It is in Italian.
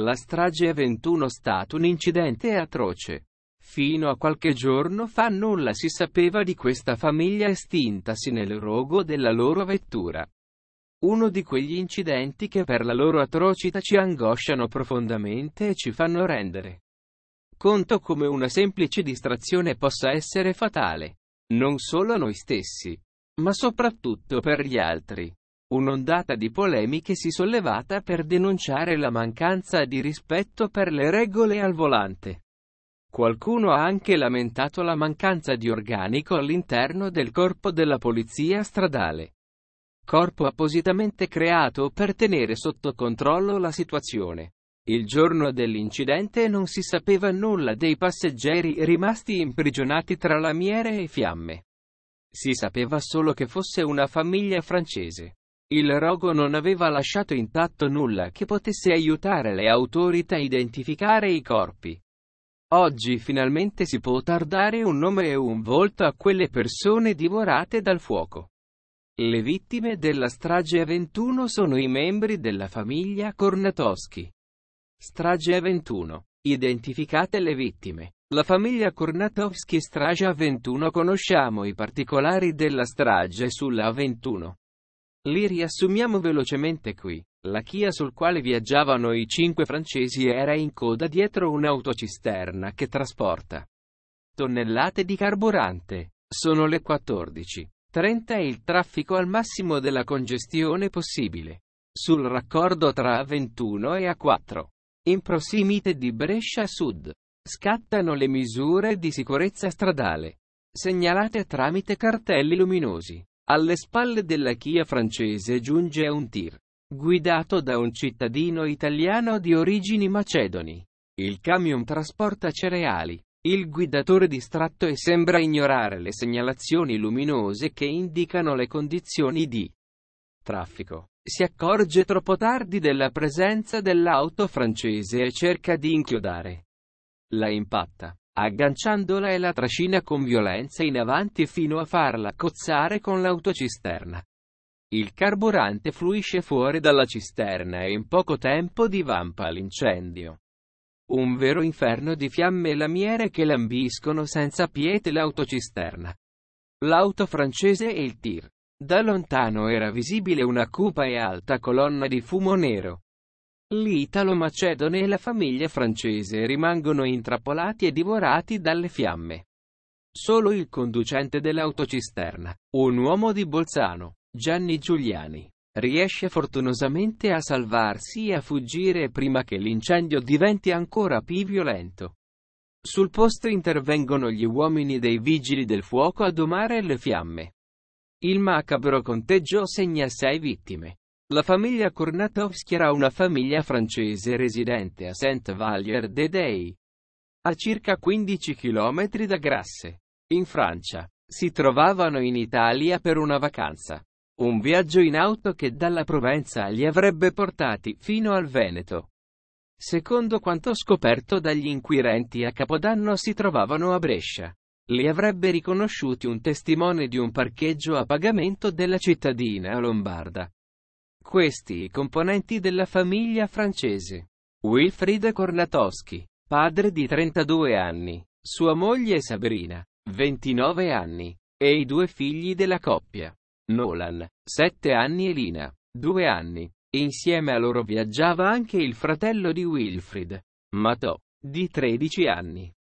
La strage a 21 stato un incidente atroce. Fino a qualche giorno fa nulla si sapeva di questa famiglia estintasi nel rogo della loro vettura. Uno di quegli incidenti che per la loro atrocità ci angosciano profondamente e ci fanno rendere conto come una semplice distrazione possa essere fatale, non solo a noi stessi, ma soprattutto per gli altri un'ondata di polemiche si sollevata per denunciare la mancanza di rispetto per le regole al volante. Qualcuno ha anche lamentato la mancanza di organico all'interno del corpo della polizia stradale. Corpo appositamente creato per tenere sotto controllo la situazione. Il giorno dell'incidente non si sapeva nulla dei passeggeri rimasti imprigionati tra lamiere e fiamme. Si sapeva solo che fosse una famiglia francese. Il rogo non aveva lasciato intatto nulla che potesse aiutare le autorità a identificare i corpi. Oggi finalmente si può tardare un nome e un volto a quelle persone divorate dal fuoco. Le vittime della strage 21 sono i membri della famiglia Kornatowski. Strage 21. Identificate le vittime. La famiglia Kornatowski Strage 21 conosciamo i particolari della strage sulla 21. Li riassumiamo velocemente qui. La Kia sul quale viaggiavano i cinque francesi era in coda dietro un'autocisterna che trasporta tonnellate di carburante. Sono le 14.30 e il traffico al massimo della congestione possibile. Sul raccordo tra A21 e A4. In prossimità di Brescia Sud. Scattano le misure di sicurezza stradale. Segnalate tramite cartelli luminosi. Alle spalle della Chia francese giunge un tir, guidato da un cittadino italiano di origini macedoni. Il camion trasporta cereali. Il guidatore distratto e sembra ignorare le segnalazioni luminose che indicano le condizioni di traffico. Si accorge troppo tardi della presenza dell'auto francese e cerca di inchiodare. La impatta. Agganciandola e la trascina con violenza in avanti fino a farla cozzare con l'autocisterna. Il carburante fluisce fuori dalla cisterna e in poco tempo divampa l'incendio. Un vero inferno di fiamme e lamiere che lambiscono senza piete l'autocisterna. L'auto francese e il tir. Da lontano era visibile una cupa e alta colonna di fumo nero. L'Italo-Macedone e la famiglia francese rimangono intrappolati e divorati dalle fiamme. Solo il conducente dell'autocisterna, un uomo di Bolzano, Gianni Giuliani, riesce fortunosamente a salvarsi e a fuggire prima che l'incendio diventi ancora più violento. Sul posto intervengono gli uomini dei vigili del fuoco a domare le fiamme. Il macabro conteggio segna sei vittime. La famiglia Kornatovsky era una famiglia francese residente a Saint-Vallier-de-Dey, a circa 15 km da Grasse, in Francia. Si trovavano in Italia per una vacanza. Un viaggio in auto che dalla Provenza li avrebbe portati fino al Veneto. Secondo quanto scoperto dagli inquirenti a Capodanno si trovavano a Brescia. Li avrebbe riconosciuti un testimone di un parcheggio a pagamento della cittadina lombarda questi i componenti della famiglia francese. Wilfried Kornatowski, padre di 32 anni, sua moglie Sabrina, 29 anni, e i due figli della coppia. Nolan, 7 anni e Lina, 2 anni. Insieme a loro viaggiava anche il fratello di Wilfried, Matò, di 13 anni.